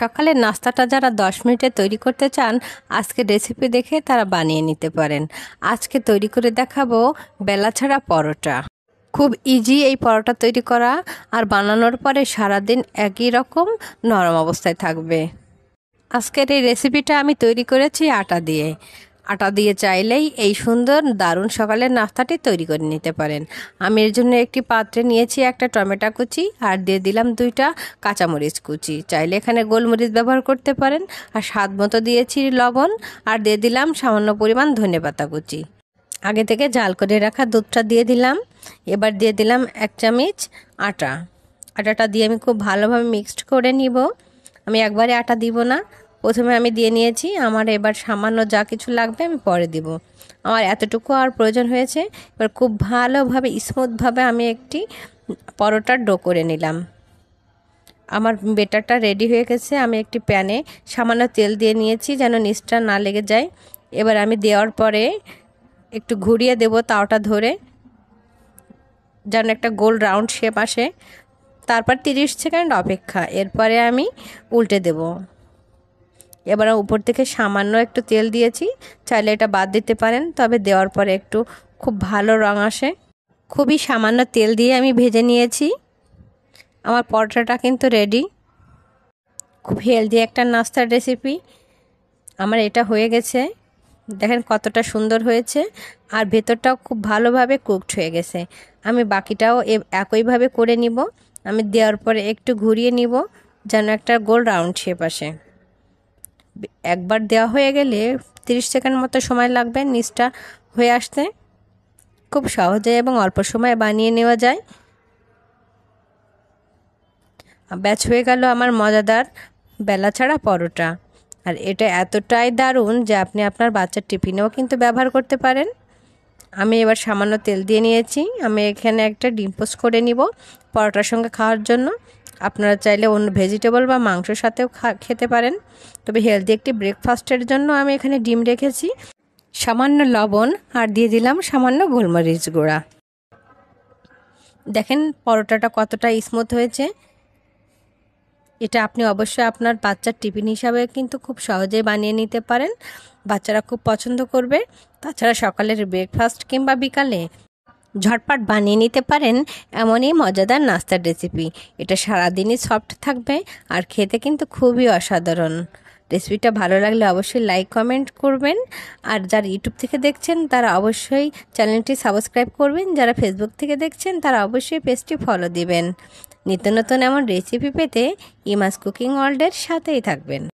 সকালের নাস্তাটা যারা দশ মিনিটে তৈরি করতে চান আজকে রেসিপি দেখে তারা বানিয়ে নিতে পারেন আজকে তৈরি করে দেখাবো বেলা ছাড়া পরোটা খুব ইজি এই পরোটা তৈরি করা আর বানানোর পরে সারাদিন একই রকম নরম অবস্থায় থাকবে আজকের এই রেসিপিটা আমি তৈরি করেছি আটা দিয়ে আটা দিয়ে চাইলেই এই সুন্দর দারুণ সকালের নাস্তাটি তৈরি করে নিতে পারেন আমি এর জন্য একটি পাত্রে নিয়েছি একটা টমেটো কুচি আর দিয়ে দিলাম দুইটা কাঁচামরিচ কুচি চাইলে এখানে গোলমরিচ ব্যবহার করতে পারেন আর স্বাদ মতো দিয়েছি লবণ আর দিয়ে দিলাম সামান্য পরিমাণ ধনে পাতা কুচি আগে থেকে জাল করে রাখা দুধটা দিয়ে দিলাম এবার দিয়ে দিলাম এক চামচ আটা আটাটা দিয়ে আমি খুব ভালোভাবে মিক্সড করে নিব আমি একবারে আটা দিব না প্রথমে আমি দিয়ে নিয়েছি আমার এবার সামান্য যা কিছু লাগবে আমি পরে দিব আমার এতটুকু আর প্রয়োজন হয়েছে এবার খুব ভালোভাবে স্মুথভাবে আমি একটি পরোটার ডো করে নিলাম আমার বেটারটা রেডি হয়ে গেছে আমি একটি প্যানে সামান্য তেল দিয়ে নিয়েছি যেন নিচটা না লেগে যায় এবার আমি দেওয়ার পরে একটু ঘুরিয়ে দেব তাওটা ধরে যেন একটা গোল রাউন্ড শেপ আসে তারপর তিরিশ সেকেন্ড অপেক্ষা এরপরে আমি উল্টে দেবো এবার উপর থেকে সামান্য একটু তেল দিয়েছি চাইলে এটা বাদ দিতে পারেন তবে দেওয়ার পরে একটু খুব ভালো রঙ আসে খুবই সামান্য তেল দিয়ে আমি ভেজে নিয়েছি আমার পরোটাটা কিন্তু রেডি খুব হেলদি একটা নাস্তার রেসিপি আমার এটা হয়ে গেছে দেখেন কতটা সুন্দর হয়েছে আর ভেতরটাও খুব ভালোভাবে কুকড হয়ে গেছে আমি বাকিটাও একইভাবে করে নিব আমি দেওয়ার পরে একটু ঘুরিয়ে নিব যেন একটা গোল রাউন্ড শেপ আসে একবার দেওয়া হয়ে গেলে 30 সেকেন্ড মতো সময় লাগবে নিচটা হয়ে আসতে খুব সহজে এবং অল্প সময়ে বানিয়ে নেওয়া যায় ব্যাচ হয়ে গেল আমার মজাদার বেলা ছাড়া পরোটা আর এটা এতটাই দারুণ যে আপনি আপনার বাচ্চার টিফিনেও কিন্তু ব্যবহার করতে পারেন আমি এবার সামান্য তেল দিয়ে নিয়েছি আমি এখানে একটা ডিম পোস্ট করে নিব পরোটার সঙ্গে খাওয়ার জন্য আপনারা চাইলে অন্য ভেজিটেবল বা মাংসের সাথেও খেতে পারেন তবে হেলদি একটি ব্রেকফাস্টের জন্য আমি এখানে ডিম রেখেছি সামান্য লবণ আর দিয়ে দিলাম সামান্য গোলমরিচ গুঁড়া দেখেন পরোটাটা কতটা স্মুথ হয়েছে এটা আপনি অবশ্যই আপনার বাচ্চার টিফিন হিসাবে কিন্তু খুব সহজে বানিয়ে নিতে পারেন বাচ্চারা খুব পছন্দ করবে তাছাড়া সকালের ব্রেকফাস্ট কিংবা বিকালে ঝটপট বানিয়ে নিতে পারেন এমনই মজাদার নাস্তার রেসিপি এটা সারাদিনই সফট থাকবে আর খেতে কিন্তু খুবই অসাধারণ রেসিপিটা ভালো লাগলে অবশ্যই লাইক কমেন্ট করবেন আর যারা ইউটিউব থেকে দেখছেন তারা অবশ্যই চ্যানেলটি সাবস্ক্রাইব করবেন যারা ফেসবুক থেকে দেখছেন তারা অবশ্যই পেজটি ফলো দিবেন নিত্য নতুন এমন রেসিপি পেতে ইমাস কুকিং ওয়ার্ল্ডের সাথেই থাকবেন